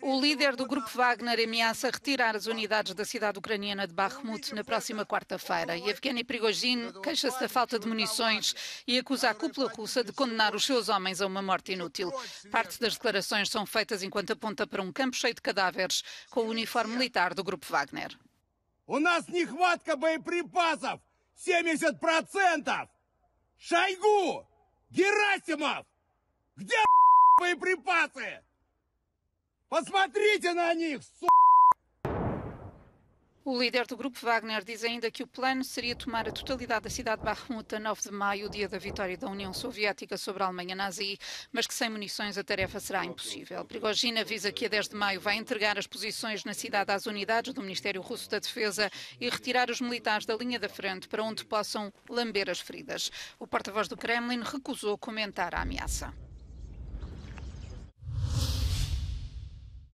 O líder do grupo Wagner ameaça retirar as unidades da cidade ucraniana de Bakhmut na próxima quarta-feira. E Evgeny Prigozhin queixa-se da falta de munições e acusa a cúpula russa de condenar os seus homens a uma morte inútil. Parte das declarações são feitas enquanto aponta para um campo cheio de cadáveres com o uniforme militar do grupo Wagner. У нас нехватка боеприпасов 70%! Шойгу! Герасимов! Где боеприпасы! Посмотрите на них, O líder do grupo Wagner diz ainda que o plano seria tomar a totalidade da cidade de Bakhmut a 9 de maio, dia da vitória da União Soviética sobre a Alemanha nazi, mas que sem munições a tarefa será impossível. Prigogine avisa que a 10 de maio vai entregar as posições na cidade às unidades do Ministério Russo da Defesa e retirar os militares da linha da frente para onde possam lamber as feridas. O porta-voz do Kremlin recusou comentar a ameaça.